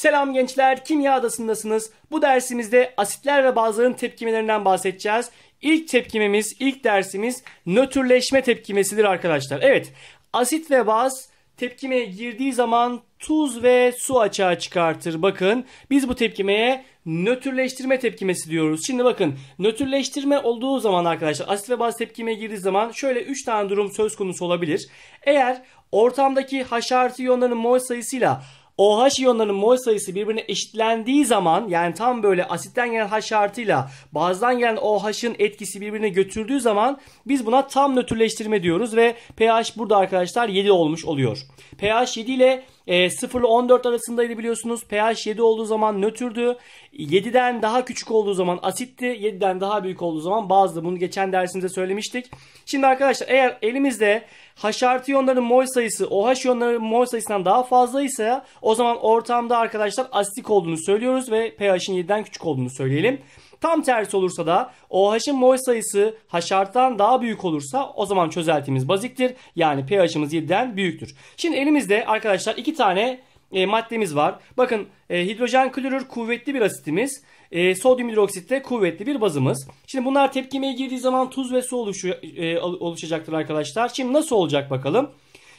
Selam gençler, kimya adasındasınız. Bu dersimizde asitler ve bazların tepkimelerinden bahsedeceğiz. İlk tepkimemiz, ilk dersimiz nötrleşme tepkimesidir arkadaşlar. Evet, asit ve baz tepkimeye girdiği zaman tuz ve su açığa çıkartır. Bakın biz bu tepkimeye nötrleştirme tepkimesi diyoruz. Şimdi bakın nötrleştirme olduğu zaman arkadaşlar asit ve baz tepkimeye girdiği zaman şöyle 3 tane durum söz konusu olabilir. Eğer ortamdaki H artı iyonların mol sayısıyla OH iyonlarının mol sayısı birbirine eşitlendiği zaman yani tam böyle asitten gelen H şartıyla bazdan gelen OH'ın etkisi birbirine götürdüğü zaman biz buna tam nötrleştirme diyoruz ve pH burada arkadaşlar 7 olmuş oluyor. pH 7 ile e, 0 ile 14 arasındaydı biliyorsunuz. pH 7 olduğu zaman nötrdü. 7'den daha küçük olduğu zaman asitti. 7'den daha büyük olduğu zaman bazdı. Bunu geçen dersimizde söylemiştik. Şimdi arkadaşlar eğer elimizde H artı iyonların mol sayısı OH iyonların mol sayısından daha fazla ise o zaman ortamda arkadaşlar asitik olduğunu söylüyoruz ve pH'in 7'den küçük olduğunu söyleyelim. Tam tersi olursa da OH'ın mol sayısı haşarttan daha büyük olursa o zaman çözeltimiz baziktir. Yani pH'imiz 7'den büyüktür. Şimdi elimizde arkadaşlar iki tane e, maddemiz var. Bakın e, hidrojen klorür kuvvetli bir asitimiz. E, sodyum hidroksit de kuvvetli bir bazımız. Şimdi bunlar tepkimeye girdiği zaman tuz ve su oluşu, e, oluşacaktır arkadaşlar. Şimdi nasıl olacak bakalım.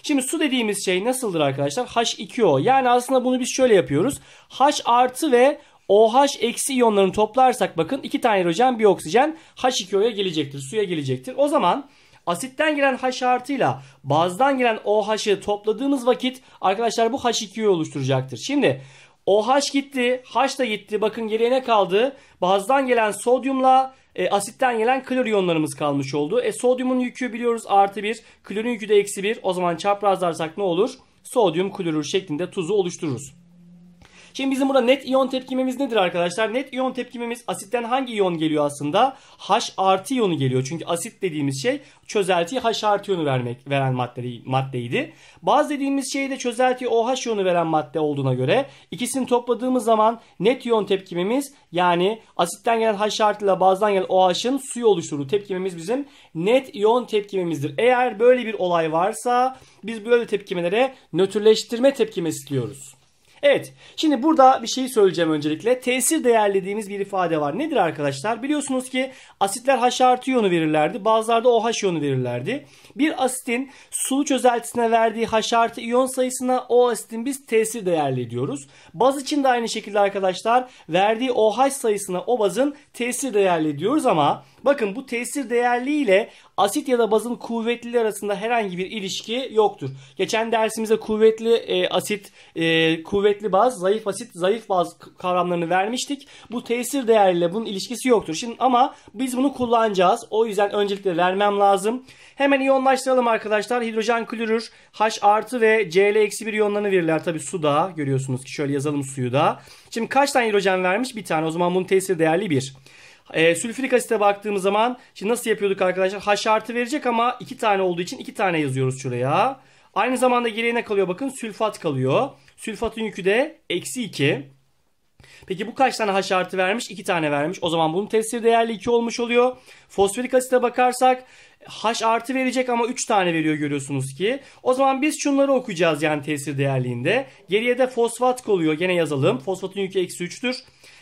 Şimdi su dediğimiz şey nasıldır arkadaşlar? H2O. Yani aslında bunu biz şöyle yapıyoruz. H artı ve OH eksi iyonlarını toplarsak bakın iki tane hidrojen bir oksijen H2O'ya gelecektir. Suya gelecektir. O zaman asitten gelen H artıyla bazdan giren OH'ı topladığımız vakit arkadaşlar bu H2'yi oluşturacaktır. Şimdi OH gitti, H da gitti. Bakın geriye ne kaldı? Bazdan gelen sodyumla e, asitten gelen klor iyonlarımız kalmış oldu. E, sodyumun yükü biliyoruz artı 1, klorun yükü de eksi 1. O zaman çaprazlarsak ne olur? Sodyum klorür şeklinde tuzu oluştururuz. Şimdi bizim burada net iyon tepkimemiz nedir arkadaşlar? Net iyon tepkimemiz asitten hangi iyon geliyor aslında? H artı iyonu geliyor. Çünkü asit dediğimiz şey çözeltiyi H artı iyonu vermek veren madde, maddeydi. Baz dediğimiz şey de çözeltiyi OH iyonu veren madde olduğuna göre ikisini topladığımız zaman net iyon tepkimemiz yani asitten gelen H artı ile bazdan gelen OH'ın suyu oluşturduğu tepkimemiz bizim net iyon tepkimemizdir. Eğer böyle bir olay varsa biz böyle tepkimelere nötrleştirme tepkimesi diyoruz. Evet şimdi burada bir şey söyleyeceğim öncelikle. Tesir değerlediğimiz bir ifade var. Nedir arkadaşlar? Biliyorsunuz ki asitler H artı iyonu verirlerdi. Bazılarda OH iyonu verirlerdi. Bir asitin sulu çözeltisine verdiği H artı iyon sayısına o asitin biz tesir değerli diyoruz. Baz için de aynı şekilde arkadaşlar verdiği OH sayısına o bazın tesir değerli diyoruz ama bakın bu tesir değerli ile Asit ya da bazın kuvvetli arasında herhangi bir ilişki yoktur. Geçen dersimizde kuvvetli e, asit, e, kuvvetli baz, zayıf asit, zayıf baz kavramlarını vermiştik. Bu tesir değerliyle bunun ilişkisi yoktur. Şimdi ama biz bunu kullanacağız. O yüzden öncelikle vermem lazım. Hemen iyonlaştıralım arkadaşlar. Hidrojen klorür H artı ve Cl eksi bir iyonlarını verirler. Tabi da görüyorsunuz ki şöyle yazalım suyu da. Şimdi kaç tane hidrojen vermiş? Bir tane. O zaman bunun tesir değerli bir. E, sülfürik asite baktığımız zaman şimdi nasıl yapıyorduk arkadaşlar? H artı verecek ama 2 tane olduğu için 2 tane yazıyoruz şuraya. Aynı zamanda geriye ne kalıyor? Bakın sülfat kalıyor. Sülfatın yükü de eksi 2. Peki bu kaç tane H artı vermiş? 2 tane vermiş. O zaman bunun tesir değerli 2 olmuş oluyor. Fosforik asite bakarsak H artı verecek ama 3 tane veriyor görüyorsunuz ki. O zaman biz şunları okuyacağız yani tesir değerliğinde. Geriye de fosfat kalıyor. Gene yazalım. Fosfatın yükü eksi 3'tür.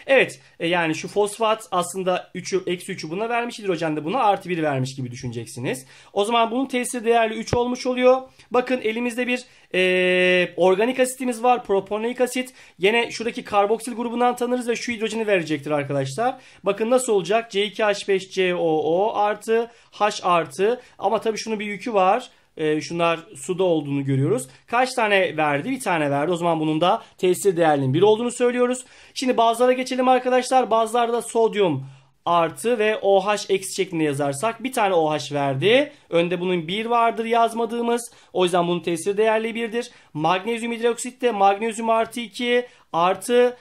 Evet e, yani şu fosfat aslında 3'ü eksi 3'ü buna vermiş hidrojen de buna artı 1 vermiş gibi düşüneceksiniz. O zaman bunun tesir değerli 3 olmuş oluyor. Bakın elimizde bir e, organik asitimiz var proponoik asit. Yine şuradaki karboksil grubundan tanırız ve şu hidrojeni verecektir arkadaşlar. Bakın nasıl olacak C2H5COO artı H artı artı ama tabii şunun bir yükü var. Ee, şunlar suda olduğunu görüyoruz. Kaç tane verdi? Bir tane verdi. O zaman bunun da tesir değerinin 1 olduğunu söylüyoruz. Şimdi bazılara geçelim arkadaşlar. Bazılarda sodyum artı ve OH eksi şeklinde yazarsak bir tane OH verdi. Önde bunun 1 vardır yazmadığımız. O yüzden bunun tesir değerli 1'dir. Magnezyum hidroksit de magnezyum artı 2 artı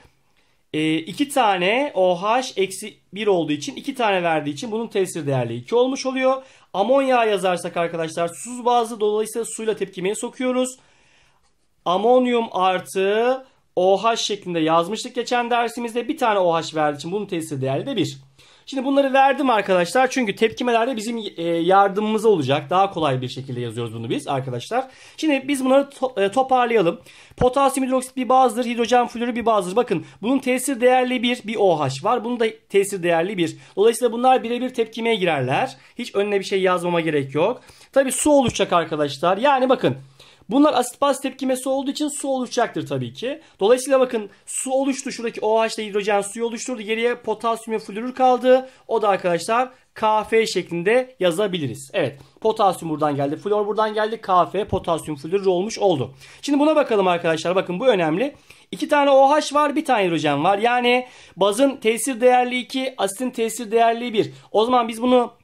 e, ee, 2 tane OH eksi 1 olduğu için iki tane verdiği için bunun tesir değerli 2 olmuş oluyor. Amonya yazarsak arkadaşlar susuz bazlı dolayısıyla suyla tepkimeye sokuyoruz. Amonyum artı OH şeklinde yazmıştık geçen dersimizde. Bir tane OH verdiği için bunun tesir değerli de 1. Şimdi bunları verdim arkadaşlar. Çünkü tepkimelerde bizim e, yardımımız olacak. Daha kolay bir şekilde yazıyoruz bunu biz arkadaşlar. Şimdi biz bunları to e, toparlayalım. Potasyum hidroksit bir bazdır. Hidrojen florür bir bazdır. Bakın bunun tesir değerli bir, bir OH var. Bunun da tesir değerli bir. Dolayısıyla bunlar birebir tepkimeye girerler. Hiç önüne bir şey yazmama gerek yok. Tabi su oluşacak arkadaşlar. Yani bakın Bunlar asit baz tepkimesi olduğu için su oluşacaktır tabii ki. Dolayısıyla bakın su oluştu. Şuradaki OH ile hidrojen suyu oluşturdu. Geriye potasyum ve florür kaldı. O da arkadaşlar KF şeklinde yazabiliriz. Evet potasyum buradan geldi. Flor buradan geldi. KF potasyum florür olmuş oldu. Şimdi buna bakalım arkadaşlar. Bakın bu önemli. İki tane OH var bir tane hidrojen var. Yani bazın tesir değerliği 2 asitin tesir değerliği 1. O zaman biz bunu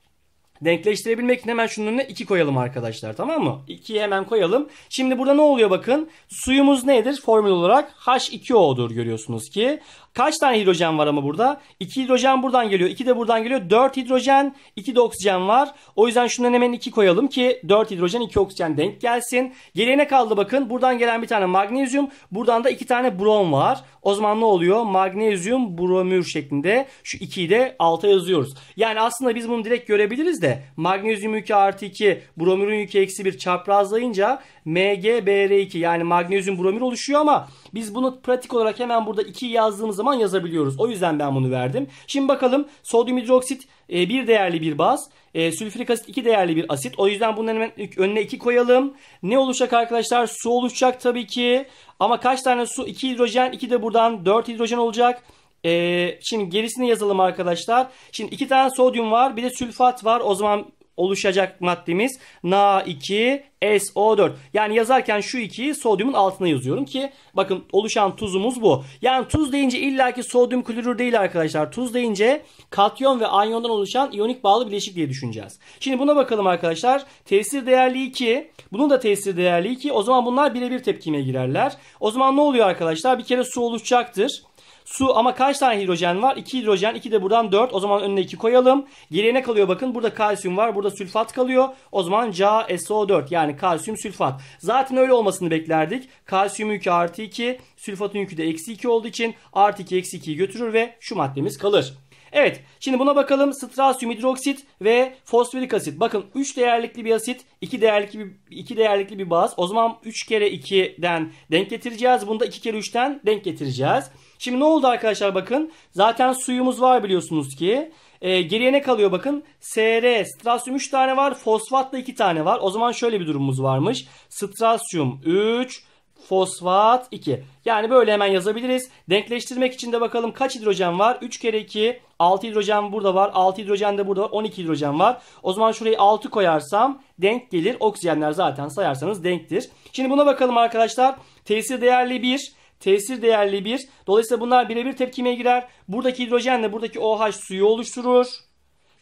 Denkleştirebilmek için hemen şunun önüne 2 koyalım arkadaşlar tamam mı? 2'yi hemen koyalım. Şimdi burada ne oluyor bakın. Suyumuz nedir? Formül olarak H2O'dur görüyorsunuz ki. Kaç tane hidrojen var ama burada? 2 hidrojen buradan geliyor. 2 de buradan geliyor. 4 hidrojen, 2 de oksijen var. O yüzden şundan hemen 2 koyalım ki 4 hidrojen, 2 oksijen denk gelsin. Geriye ne kaldı bakın? Buradan gelen bir tane magnezyum. Buradan da 2 tane brom var. O zaman ne oluyor? Magnezyum, bromür şeklinde. Şu 2'yi de alta yazıyoruz. Yani aslında biz bunu direkt görebiliriz de. Magnezyum yükü artı 2, bromürün yükü eksi 1 çaprazlayınca MgBr2 yani magnezyum bromür oluşuyor ama biz bunu pratik olarak hemen burada 2 yazdığımız zaman yazabiliyoruz. O yüzden ben bunu verdim. Şimdi bakalım sodyum hidroksit e, bir değerli bir baz. E, sülfürik asit iki değerli bir asit. O yüzden bunların hemen önüne iki koyalım. Ne oluşacak arkadaşlar? Su oluşacak tabii ki. Ama kaç tane su? 2 hidrojen, 2 de buradan 4 hidrojen olacak. Ee, şimdi gerisini yazalım arkadaşlar. Şimdi iki tane sodyum var bir de sülfat var. O zaman oluşacak maddemiz Na2SO4. Yani yazarken şu ikiyi sodyumun altına yazıyorum ki bakın oluşan tuzumuz bu. Yani tuz deyince illaki sodyum klorür değil arkadaşlar. Tuz deyince katyon ve anyondan oluşan iyonik bağlı bileşik diye düşüneceğiz. Şimdi buna bakalım arkadaşlar. Tesir değerli 2. Bunun da tesir değerli 2. O zaman bunlar birebir tepkime girerler. O zaman ne oluyor arkadaşlar? Bir kere su oluşacaktır. Su ama kaç tane hidrojen var? 2 hidrojen. 2 de buradan 4. O zaman önüne 2 koyalım. Geriye ne kalıyor bakın? Burada kalsiyum var. Burada sülfat kalıyor. O zaman CaSO4 yani kalsiyum sülfat. Zaten öyle olmasını beklerdik. Kalsiyum yükü artı 2. Sülfatın yükü de eksi 2 olduğu için artı 2 eksi 2'yi götürür ve şu maddemiz kalır. Evet şimdi buna bakalım. Strasyum hidroksit ve fosforik asit. Bakın 3 değerlikli bir asit, 2 değerlikli bir, 2 değerlikli bir baz. O zaman 3 kere 2'den denk getireceğiz. Bunu da 2 kere 3'ten denk getireceğiz. Şimdi ne oldu arkadaşlar bakın. Zaten suyumuz var biliyorsunuz ki. E, geriye ne kalıyor bakın. SR, strasyum 3 tane var. fosfat da 2 tane var. O zaman şöyle bir durumumuz varmış. Strasyum 3, fosfat 2. Yani böyle hemen yazabiliriz. Denkleştirmek için de bakalım kaç hidrojen var? 3 kere 2 6 hidrojen burada var. 6 hidrojen de burada var. 12 hidrojen var. O zaman şurayı 6 koyarsam denk gelir. Oksijenler zaten sayarsanız denktir. Şimdi buna bakalım arkadaşlar. Tesir değerli 1 tesir değerli 1. Dolayısıyla bunlar birebir tepkimeye girer. Buradaki hidrojenle buradaki OH suyu oluşturur.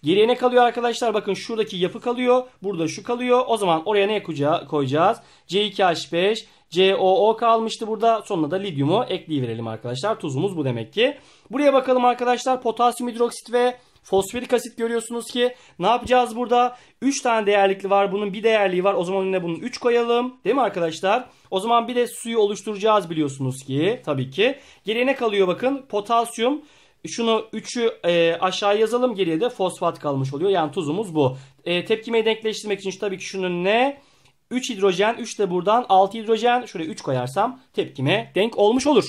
Geriye ne kalıyor arkadaşlar? Bakın şuradaki yapı kalıyor. Burada şu kalıyor. O zaman oraya ne koyacağız? C2H5, COO kalmıştı burada. Sonuna da lityumu ekleyiverelim arkadaşlar. Tuzumuz bu demek ki. Buraya bakalım arkadaşlar. Potasyum hidroksit ve fosforik asit görüyorsunuz ki ne yapacağız burada? 3 tane değerlikli var. Bunun bir değerliği var. O zaman önüne bunun 3 koyalım. Değil mi arkadaşlar? O zaman bir de suyu oluşturacağız biliyorsunuz ki tabii ki. Geriye ne kalıyor bakın? Potasyum şunu 3'ü e, aşağı yazalım. Geriye de fosfat kalmış oluyor. Yani tuzumuz bu. E, tepkimeyi denkleştirmek için tabii ki şunun ne? 3 hidrojen, 3 de buradan 6 hidrojen. Şuraya 3 koyarsam tepkime denk olmuş olur.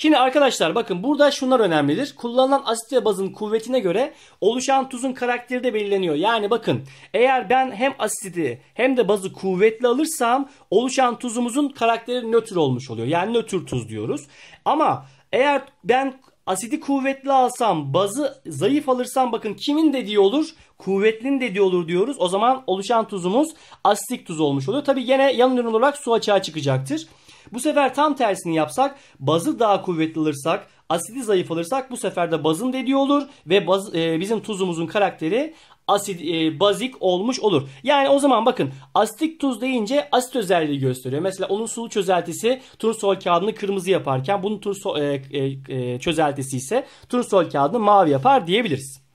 Şimdi arkadaşlar bakın burada şunlar önemlidir. Kullanılan asit ve bazın kuvvetine göre oluşan tuzun karakteri de belirleniyor. Yani bakın eğer ben hem asidi hem de bazı kuvvetli alırsam oluşan tuzumuzun karakteri nötr olmuş oluyor. Yani nötr tuz diyoruz. Ama eğer ben Asidi kuvvetli alsam, bazı zayıf alırsam bakın kimin dediği olur? Kuvvetlinin dediği olur diyoruz. O zaman oluşan tuzumuz asitik tuz olmuş oluyor. Tabi gene yan ürün olarak su açığa çıkacaktır. Bu sefer tam tersini yapsak bazı daha kuvvetli alırsak Asidi zayıf alırsak bu sefer de bazın dediği olur ve baz, e, bizim tuzumuzun karakteri asid, e, bazik olmuş olur. Yani o zaman bakın asitik tuz deyince asit özelliği gösteriyor. Mesela onun sulu çözeltisi turnusol kağıdını kırmızı yaparken bunun turnusol e, e, e, çözeltisi ise turnusol kağıdını mavi yapar diyebiliriz.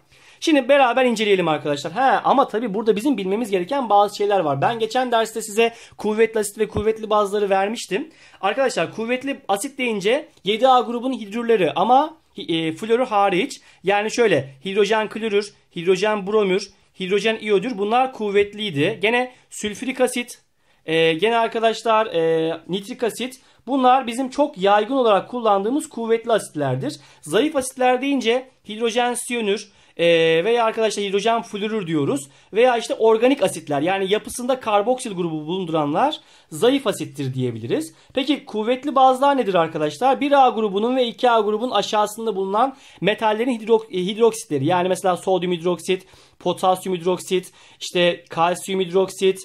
Şimdi beraber inceleyelim arkadaşlar. He, ama tabii burada bizim bilmemiz gereken bazı şeyler var. Ben geçen derste size kuvvetli asit ve kuvvetli bazları vermiştim. Arkadaşlar kuvvetli asit deyince 7A grubun hidrürleri ama e, floru hariç. Yani şöyle hidrojen klorür, hidrojen bromür, hidrojen iyodür bunlar kuvvetliydi. Gene sülfürik asit, e, gene arkadaşlar e, nitrik asit bunlar bizim çok yaygın olarak kullandığımız kuvvetli asitlerdir. Zayıf asitler deyince hidrojen siyonür, e, veya arkadaşlar hidrojen florür diyoruz. Veya işte organik asitler yani yapısında karboksil grubu bulunduranlar zayıf asittir diyebiliriz. Peki kuvvetli bazlar nedir arkadaşlar? 1A grubunun ve 2A grubunun aşağısında bulunan metallerin hidro, e, hidroksitleri. Yani mesela sodyum hidroksit, potasyum hidroksit, işte kalsiyum hidroksit,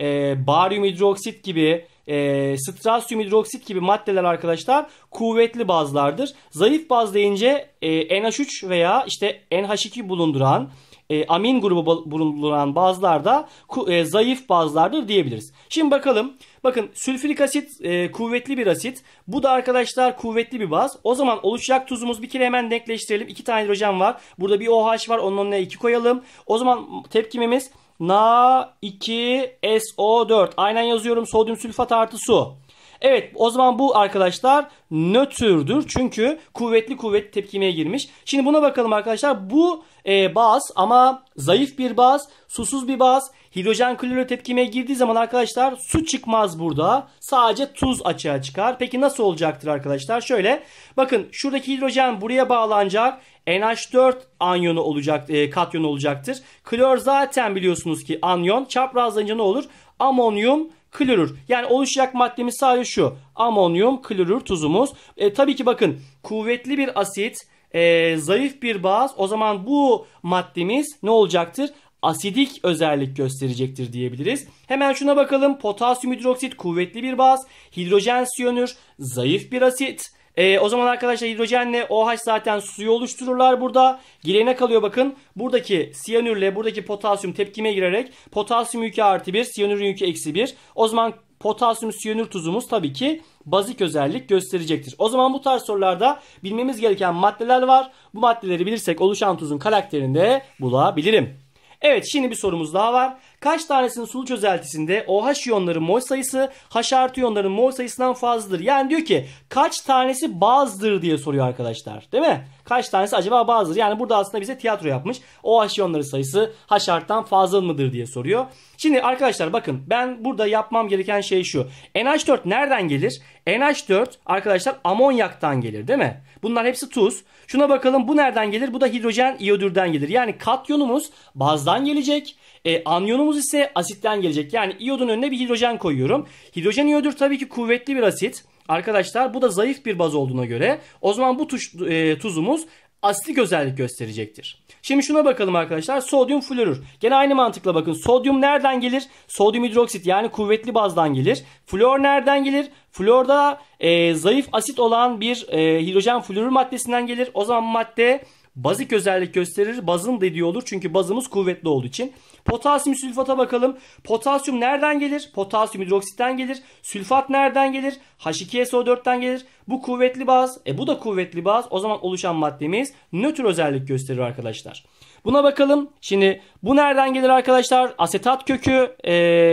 e, baryum hidroksit gibi e, ee, strasyum hidroksit gibi maddeler arkadaşlar kuvvetli bazlardır. Zayıf baz deyince e, NH3 veya işte NH2 bulunduran e, amin grubu bulunduran bazlar da e, zayıf bazlardır diyebiliriz. Şimdi bakalım. Bakın sülfürik asit e, kuvvetli bir asit. Bu da arkadaşlar kuvvetli bir baz. O zaman oluşacak tuzumuz bir kere hemen denkleştirelim. İki tane hidrojen var. Burada bir OH var. Onun önüne iki koyalım. O zaman tepkimimiz Na2SO4. Aynen yazıyorum. Sodyum sülfat artı su. Evet o zaman bu arkadaşlar nötrdür. Çünkü kuvvetli kuvvet tepkimeye girmiş. Şimdi buna bakalım arkadaşlar. Bu e, baz ama zayıf bir baz, susuz bir baz. Hidrojen klorür tepkimeye girdiği zaman arkadaşlar su çıkmaz burada. Sadece tuz açığa çıkar. Peki nasıl olacaktır arkadaşlar? Şöyle bakın şuradaki hidrojen buraya bağlanacak. NH4 anyonu olacak, e, katyonu olacaktır. Klor zaten biliyorsunuz ki anyon. Çaprazlayınca ne olur? Amonyum klorür. Yani oluşacak maddemiz sadece şu. Amonyum klorür tuzumuz. E, tabii ki bakın kuvvetli bir asit, e, zayıf bir baz. O zaman bu maddemiz ne olacaktır? asidik özellik gösterecektir diyebiliriz. Hemen şuna bakalım. Potasyum hidroksit kuvvetli bir baz, hidrojen siyonür zayıf bir asit, e, o zaman arkadaşlar hidrojenle OH zaten suyu oluştururlar burada. girene kalıyor bakın? Buradaki siyanürle buradaki potasyum tepkime girerek potasyum yükü artı 1, siyanürün yükü eksi 1. O zaman potasyum siyanür tuzumuz tabii ki bazik özellik gösterecektir. O zaman bu tarz sorularda bilmemiz gereken maddeler var. Bu maddeleri bilirsek oluşan tuzun karakterini de bulabilirim. Evet şimdi bir sorumuz daha var. Kaç tanesinin sulu çözeltisinde OH iyonları mol sayısı H artı iyonların mol sayısından fazladır? Yani diyor ki kaç tanesi bazdır diye soruyor arkadaşlar. Değil mi? Kaç tanesi acaba bazdır? Yani burada aslında bize tiyatro yapmış. OH iyonları sayısı H arttan fazla mıdır diye soruyor. Şimdi arkadaşlar bakın ben burada yapmam gereken şey şu. NH4 nereden gelir? NH4 arkadaşlar amonyaktan gelir değil mi? Bunlar hepsi tuz. Şuna bakalım bu nereden gelir? Bu da hidrojen iyodürden gelir. Yani katyonumuz bazdan gelecek. E, anyonumuz ise asitten gelecek. Yani iyodun önüne bir hidrojen koyuyorum. Hidrojen iyodür tabii ki kuvvetli bir asit. Arkadaşlar bu da zayıf bir baz olduğuna göre o zaman bu tuş, e, tuzumuz asitlik özellik gösterecektir. Şimdi şuna bakalım arkadaşlar. Sodyum florür. Gene aynı mantıkla bakın. Sodyum nereden gelir? Sodyum hidroksit yani kuvvetli bazdan gelir. Flor nereden gelir? Flor da e, zayıf asit olan bir e, hidrojen florür maddesinden gelir. O zaman madde bazik özellik gösterir. Bazın dediği olur çünkü bazımız kuvvetli olduğu için. Potasyum sülfata bakalım. Potasyum nereden gelir? Potasyum hidroksitten gelir. Sülfat nereden gelir? H2SO4'ten gelir. Bu kuvvetli baz. E bu da kuvvetli baz. O zaman oluşan maddemiz nötr özellik gösterir arkadaşlar. Buna bakalım. Şimdi bu nereden gelir arkadaşlar? Asetat kökü e,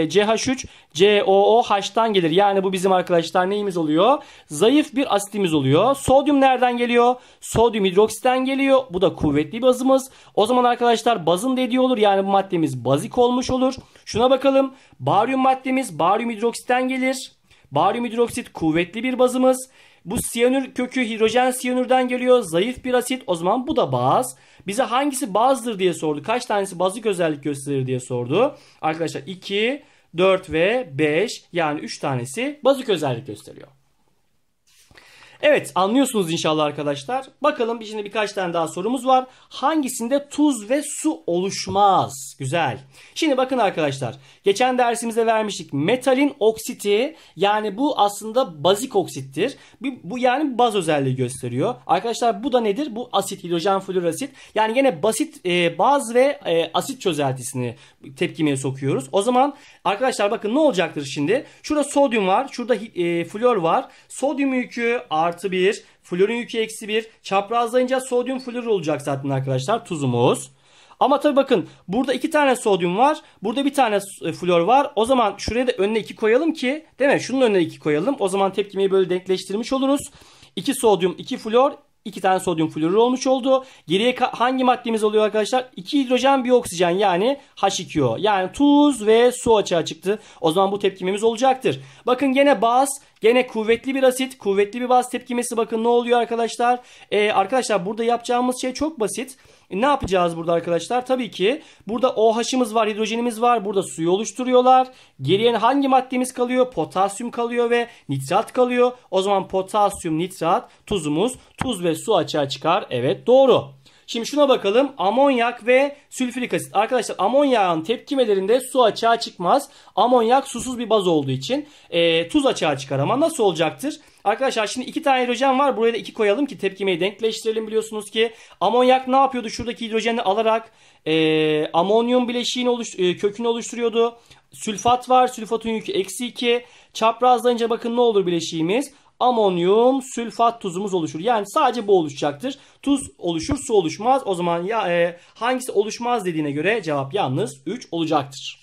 CH3 COOH'tan gelir. Yani bu bizim arkadaşlar neyimiz oluyor? Zayıf bir asitimiz oluyor. Sodyum nereden geliyor? Sodyum hidroksitten geliyor. Bu da kuvvetli bazımız. O zaman arkadaşlar bazın dediği olur. Yani bu maddemiz bazik olmuş olur. Şuna bakalım. Baryum maddemiz baryum hidroksitten gelir. Baryum hidroksit kuvvetli bir bazımız. Bu siyanür kökü hidrojen siyanürden geliyor. Zayıf bir asit. O zaman bu da baz. Bize hangisi bazdır diye sordu. Kaç tanesi bazlık özellik gösterir diye sordu. Arkadaşlar 2, 4 ve 5 yani 3 tanesi bazlık özellik gösteriyor. Evet anlıyorsunuz inşallah arkadaşlar. Bakalım bir şimdi birkaç tane daha sorumuz var. Hangisinde tuz ve su oluşmaz? Güzel. Şimdi bakın arkadaşlar. Geçen dersimizde vermiştik. Metalin oksiti yani bu aslında bazik oksittir. Bu yani baz özelliği gösteriyor. Arkadaşlar bu da nedir? Bu asit hidrojen asit Yani yine basit e, baz ve e, asit çözeltisini tepkimeye sokuyoruz. O zaman arkadaşlar bakın ne olacaktır şimdi? Şurada sodyum var. Şurada e, flor var. Sodyum yükü artı artı 1. Florin yükü eksi 1. Çaprazlayınca sodyum florür olacak zaten arkadaşlar tuzumuz. Ama tabii bakın burada iki tane sodyum var. Burada bir tane e, flor var. O zaman şuraya da önüne iki koyalım ki değil mi? Şunun önüne iki koyalım. O zaman tepkimeyi böyle denkleştirmiş oluruz. 2 sodyum 2 flor 2 tane sodyum florür olmuş oldu. Geriye hangi maddemiz oluyor arkadaşlar? 2 hidrojen bir oksijen yani H2O. Yani tuz ve su açığa çıktı. O zaman bu tepkimemiz olacaktır. Bakın gene baz Gene kuvvetli bir asit, kuvvetli bir baz tepkimesi bakın ne oluyor arkadaşlar? Ee, arkadaşlar burada yapacağımız şey çok basit. ne yapacağız burada arkadaşlar? Tabii ki burada OH'ımız var, hidrojenimiz var. Burada suyu oluşturuyorlar. Geriye hangi maddemiz kalıyor? Potasyum kalıyor ve nitrat kalıyor. O zaman potasyum, nitrat, tuzumuz. Tuz ve su açığa çıkar. Evet doğru. Şimdi şuna bakalım. Amonyak ve sülfürik asit. Arkadaşlar amonyağın tepkimelerinde su açığa çıkmaz. Amonyak susuz bir baz olduğu için e, tuz açığa çıkar ama nasıl olacaktır? Arkadaşlar şimdi iki tane hidrojen var. Buraya da iki koyalım ki tepkimeyi denkleştirelim biliyorsunuz ki. Amonyak ne yapıyordu? Şuradaki hidrojeni alarak e, amonyum bileşiğini oluş, e, kökünü oluşturuyordu. Sülfat var. Sülfatın yükü eksi 2. Çaprazlayınca bakın ne olur bileşiğimiz? amonyum sülfat tuzumuz oluşur. Yani sadece bu oluşacaktır. Tuz oluşur, su oluşmaz. O zaman ya e, hangisi oluşmaz dediğine göre cevap yalnız 3 olacaktır.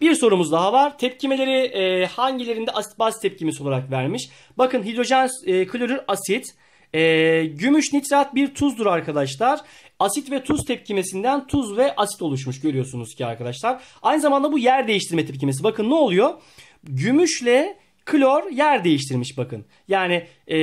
Bir sorumuz daha var. Tepkimeleri e, hangilerinde asit baz tepkimesi olarak vermiş? Bakın hidrojen e, klorür asit, e, gümüş nitrat bir tuzdur arkadaşlar. Asit ve tuz tepkimesinden tuz ve asit oluşmuş görüyorsunuz ki arkadaşlar. Aynı zamanda bu yer değiştirme tepkimesi. Bakın ne oluyor? Gümüşle Klor yer değiştirmiş bakın. Yani e,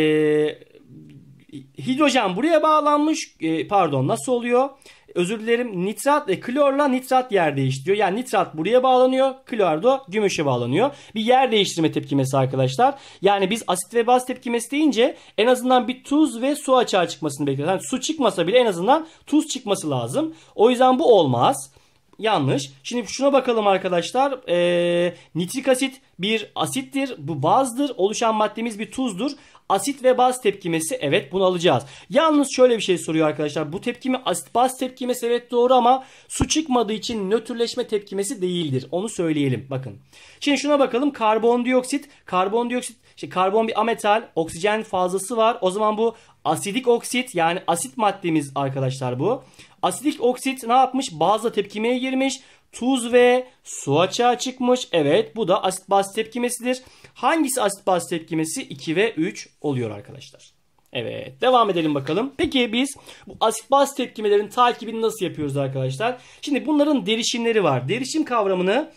hidrojen buraya bağlanmış. E, pardon nasıl oluyor? Özür dilerim nitrat ve klorla nitrat yer değiştiriyor. Yani nitrat buraya bağlanıyor. Klor da gümüşe bağlanıyor. Bir yer değiştirme tepkimesi arkadaşlar. Yani biz asit ve baz tepkimesi deyince en azından bir tuz ve su açığa çıkmasını bekliyoruz. Yani su çıkmasa bile en azından tuz çıkması lazım. O yüzden bu olmaz. Yanlış. Şimdi şuna bakalım arkadaşlar. Ee, nitrik asit bir asittir. Bu bazdır. Oluşan maddemiz bir tuzdur. Asit ve baz tepkimesi evet bunu alacağız. Yalnız şöyle bir şey soruyor arkadaşlar. Bu tepkimi asit baz tepkimesi evet doğru ama su çıkmadığı için nötrleşme tepkimesi değildir. Onu söyleyelim bakın. Şimdi şuna bakalım. Karbondioksit. Karbondioksit işte karbon bir ametal. Oksijen fazlası var. O zaman bu asidik oksit yani asit maddemiz arkadaşlar bu. Asitik oksit ne yapmış? Bazla tepkimeye girmiş. Tuz ve su açığa çıkmış. Evet bu da asit baz tepkimesidir. Hangisi asit baz tepkimesi? 2 ve 3 oluyor arkadaşlar. Evet devam edelim bakalım. Peki biz bu asit baz tepkimelerin takibini nasıl yapıyoruz arkadaşlar? Şimdi bunların derişimleri var. Derişim kavramını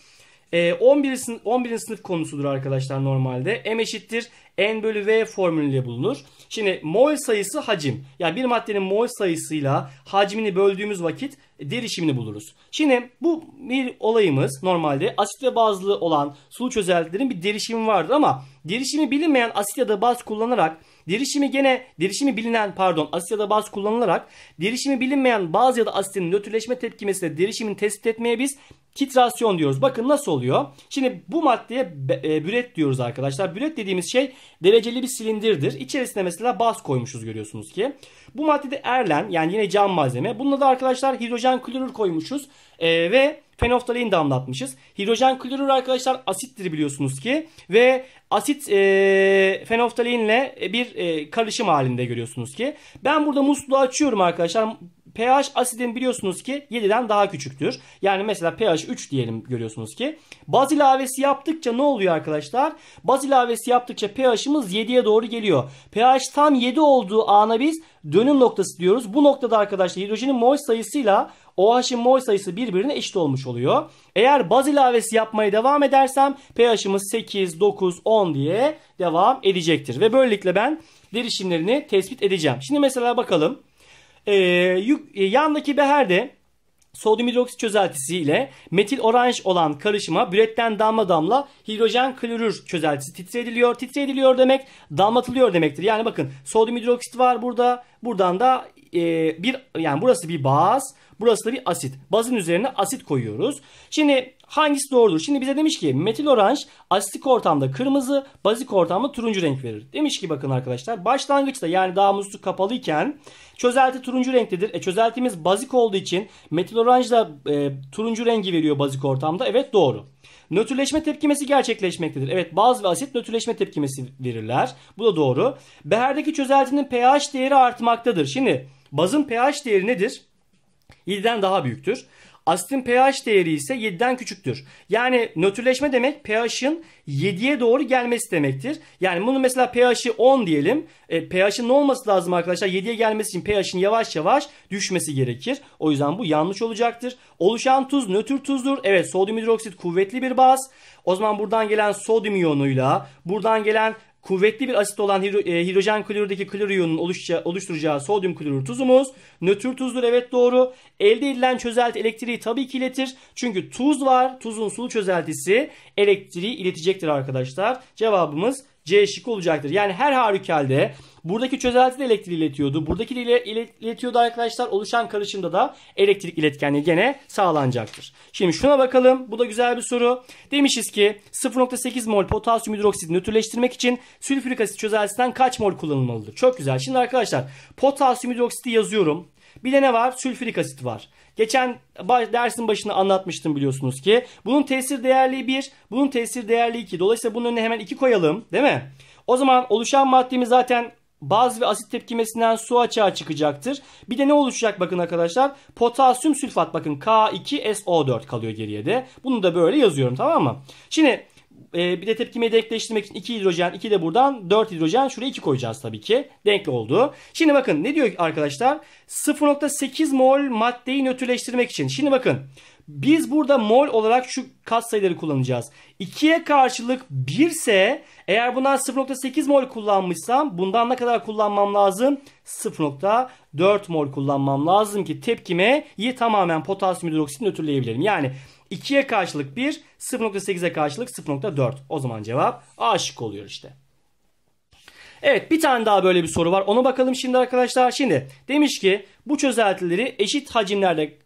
11. Sınıf, 11. sınıf konusudur arkadaşlar normalde. M eşittir N bölü V formülüyle bulunur. Şimdi mol sayısı hacim. Yani bir maddenin mol sayısıyla hacmini böldüğümüz vakit derişimini buluruz. Şimdi bu bir olayımız normalde asit ve bazlı olan sulu çözeltilerin bir derişimi vardır ama derişimi bilinmeyen asit ya da baz kullanarak Derişimi gene derişimi bilinen pardon Asya'da ya baz kullanılarak derişimi bilinmeyen bazı ya da asitin nötrleşme tepkimesine derişimin tespit etmeye biz titrasyon diyoruz. Bakın nasıl oluyor? Şimdi bu maddeye e, büret diyoruz arkadaşlar. Büret dediğimiz şey dereceli bir silindirdir. İçerisine mesela baz koymuşuz görüyorsunuz ki. Bu maddede erlen yani yine cam malzeme. Bununla da arkadaşlar hidrojen klorür koymuşuz. E, ve fenoftalin damlatmışız. Hidrojen klorür arkadaşlar asittir biliyorsunuz ki ve asit e, fenoftalinle bir e, karışım halinde görüyorsunuz ki. Ben burada musluğu açıyorum arkadaşlar. pH asidin biliyorsunuz ki 7'den daha küçüktür. Yani mesela pH 3 diyelim görüyorsunuz ki. Baz ilavesi yaptıkça ne oluyor arkadaşlar? Baz ilavesi yaptıkça pH'imiz 7'ye doğru geliyor. pH tam 7 olduğu ana biz dönüm noktası diyoruz. Bu noktada arkadaşlar hidrojenin mol sayısıyla OH'in mol sayısı birbirine eşit olmuş oluyor. Eğer baz ilavesi yapmaya devam edersem pH'imiz 8, 9, 10 diye devam edecektir. Ve böylelikle ben derişimlerini tespit edeceğim. Şimdi mesela bakalım. Ee, yük, e, yandaki beherde sodyum hidroksit çözeltisi ile metil oranj olan karışıma büretten damla damla hidrojen klorür çözeltisi titre ediliyor. Titre ediliyor demek damlatılıyor demektir. Yani bakın sodyum hidroksit var burada. Buradan da e, bir yani burası bir baz. Burası da bir asit. Bazın üzerine asit koyuyoruz. Şimdi hangisi doğrudur? Şimdi bize demiş ki metil oranj asitik ortamda kırmızı, bazik ortamda turuncu renk verir. Demiş ki bakın arkadaşlar başlangıçta yani daha musluk kapalı çözelti turuncu renktedir. E çözeltimiz bazik olduğu için metil oranj da e, turuncu rengi veriyor bazik ortamda. Evet doğru. Nötrleşme tepkimesi gerçekleşmektedir. Evet baz ve asit nötrleşme tepkimesi verirler. Bu da doğru. Beherdeki çözeltinin pH değeri artmaktadır. Şimdi bazın pH değeri nedir? 7'den daha büyüktür. Asitin pH değeri ise 7'den küçüktür. Yani nötrleşme demek pH'in 7'ye doğru gelmesi demektir. Yani bunu mesela pH'i 10 diyelim. E, pH'in ne olması lazım arkadaşlar? 7'ye gelmesi için pH'in yavaş yavaş düşmesi gerekir. O yüzden bu yanlış olacaktır. Oluşan tuz nötr tuzdur. Evet sodyum hidroksit kuvvetli bir baz. O zaman buradan gelen sodyum iyonuyla, buradan gelen Kuvvetli bir asit olan e, hidrojen klorürdeki klor iyonunun oluşturacağı sodyum klorür tuzumuz. Nötr tuzdur evet doğru. Elde edilen çözelti elektriği tabii ki iletir. Çünkü tuz var. Tuzun sulu çözeltisi elektriği iletecektir arkadaşlar. Cevabımız C şık olacaktır. Yani her halükarda buradaki çözelti de elektriği iletiyordu. Buradaki de iletiyordu arkadaşlar. Oluşan karışımda da elektrik iletkenliği gene sağlanacaktır. Şimdi şuna bakalım. Bu da güzel bir soru. Demişiz ki 0.8 mol potasyum hidroksit nötrleştirmek için sülfürik asit çözeltisinden kaç mol kullanılmalıdır? Çok güzel. Şimdi arkadaşlar potasyum hidroksiti yazıyorum. Bir de ne var? Sülfürik asit var. Geçen dersin başında anlatmıştım biliyorsunuz ki. Bunun tesir değerli 1, bunun tesir değerli 2. Dolayısıyla bunun önüne hemen 2 koyalım değil mi? O zaman oluşan maddemiz zaten baz ve asit tepkimesinden su açığa çıkacaktır. Bir de ne oluşacak bakın arkadaşlar? Potasyum sülfat bakın K2SO4 kalıyor geriye de. Bunu da böyle yazıyorum tamam mı? Şimdi e, bir de tepkimeyi denkleştirmek için 2 hidrojen, 2 de buradan 4 hidrojen. Şuraya 2 koyacağız tabii ki. Denkli oldu. Şimdi bakın ne diyor arkadaşlar? 0.8 mol maddeyi nötrleştirmek için. Şimdi bakın biz burada mol olarak şu kat sayıları kullanacağız. 2'ye karşılık 1 ise eğer bundan 0.8 mol kullanmışsam bundan ne kadar kullanmam lazım? 0.4 mol kullanmam lazım ki tepkimeyi tamamen potasyum hidroksit nötrleyebilirim. Yani 2'ye karşılık 1, 0.8'e karşılık 0.4. O zaman cevap A şık oluyor işte. Evet bir tane daha böyle bir soru var. Ona bakalım şimdi arkadaşlar. Şimdi demiş ki bu çözeltileri eşit hacimlerde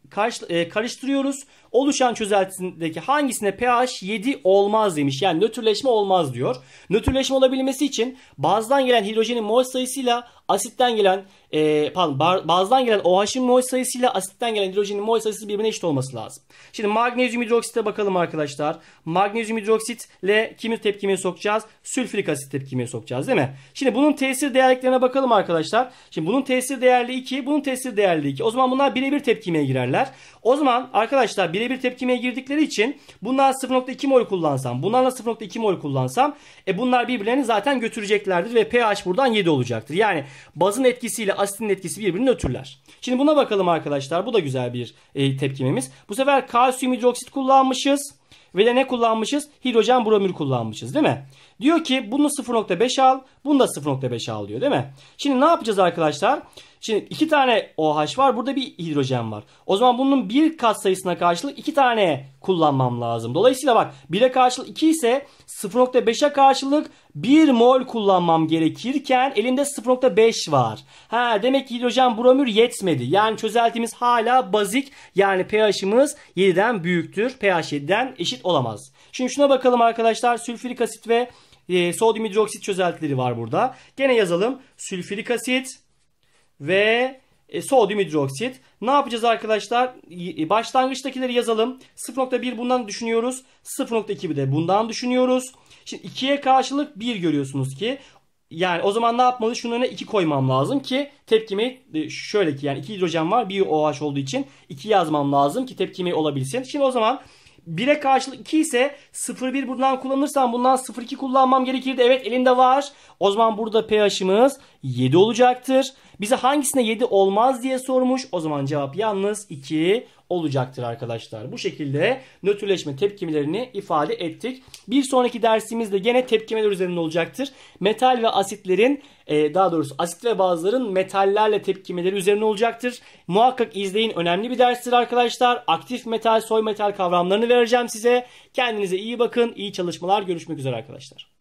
e, karıştırıyoruz. Oluşan çözeltisindeki hangisine pH 7 olmaz demiş. Yani nötrleşme olmaz diyor. Nötrleşme olabilmesi için bazdan gelen hidrojenin mol sayısıyla asitten gelen e, pardon bazdan gelen OH'ın mol sayısıyla asitten gelen hidrojenin mol sayısı birbirine eşit olması lazım. Şimdi magnezyum hidroksite bakalım arkadaşlar. Magnezyum hidroksitle kimi tepkimeye sokacağız? Sülfürik asit tepkimeye sokacağız değil mi? Şimdi bunun tesir değerlerine bakalım arkadaşlar. Şimdi bunun tesir değerli 2, bunun tesir değerli 2. O zaman bunlar birebir tepkimeye girerler. O zaman arkadaşlar birebir tepkimeye girdikleri için bunlar 0.2 mol kullansam, bunlarla 0.2 mol kullansam e bunlar birbirlerini zaten götüreceklerdir ve pH buradan 7 olacaktır. Yani bazın etkisiyle asitin etkisi birbirini ötürler. Şimdi buna bakalım arkadaşlar. Bu da güzel bir e, tepkimemiz. Bu sefer kalsiyum hidroksit kullanmışız. Ve de ne kullanmışız? Hidrojen bromür kullanmışız değil mi? Diyor ki bunu 0.5 al. Bunu da 0.5 al diyor değil mi? Şimdi ne yapacağız arkadaşlar? Şimdi iki tane OH var. Burada bir hidrojen var. O zaman bunun bir kat sayısına karşılık iki tane kullanmam lazım. Dolayısıyla bak 1'e karşılık 2 ise 0.5'e karşılık 1 mol kullanmam gerekirken elimde 0.5 var. Ha demek ki hidrojen bromür yetmedi. Yani çözeltimiz hala bazik. Yani pH'imiz 7'den büyüktür. pH 7'den eşit olamaz. Şimdi şuna bakalım arkadaşlar. Sülfürik asit ve e, sodyum hidroksit çözeltileri var burada. Gene yazalım. Sülfürik asit ve e, sodyum hidroksit. Ne yapacağız arkadaşlar? E, başlangıçtakileri yazalım. 0.1 bundan düşünüyoruz. 0.2 de bundan düşünüyoruz. Şimdi 2'ye karşılık 1 görüyorsunuz ki yani o zaman ne yapmalı? Şunun önüne 2 koymam lazım ki tepkimi e, şöyle ki yani 2 hidrojen var. Bir OH olduğu için 2 yazmam lazım ki tepkimi olabilsin. Şimdi o zaman 1'e karşılık 2 ise 0,1 buradan kullanırsam bundan 0,2 kullanmam gerekirdi. Evet elinde var. O zaman burada pH'imiz 7 olacaktır. Bize hangisine 7 olmaz diye sormuş. O zaman cevap yalnız 2 olacaktır arkadaşlar. Bu şekilde nötrleşme tepkimelerini ifade ettik. Bir sonraki dersimizde gene tepkimeler üzerinde olacaktır. Metal ve asitlerin e, daha doğrusu asit ve bazların metallerle tepkimeleri üzerine olacaktır. Muhakkak izleyin önemli bir derstir arkadaşlar. Aktif metal, soy metal kavramlarını vereceğim size. Kendinize iyi bakın, iyi çalışmalar. Görüşmek üzere arkadaşlar.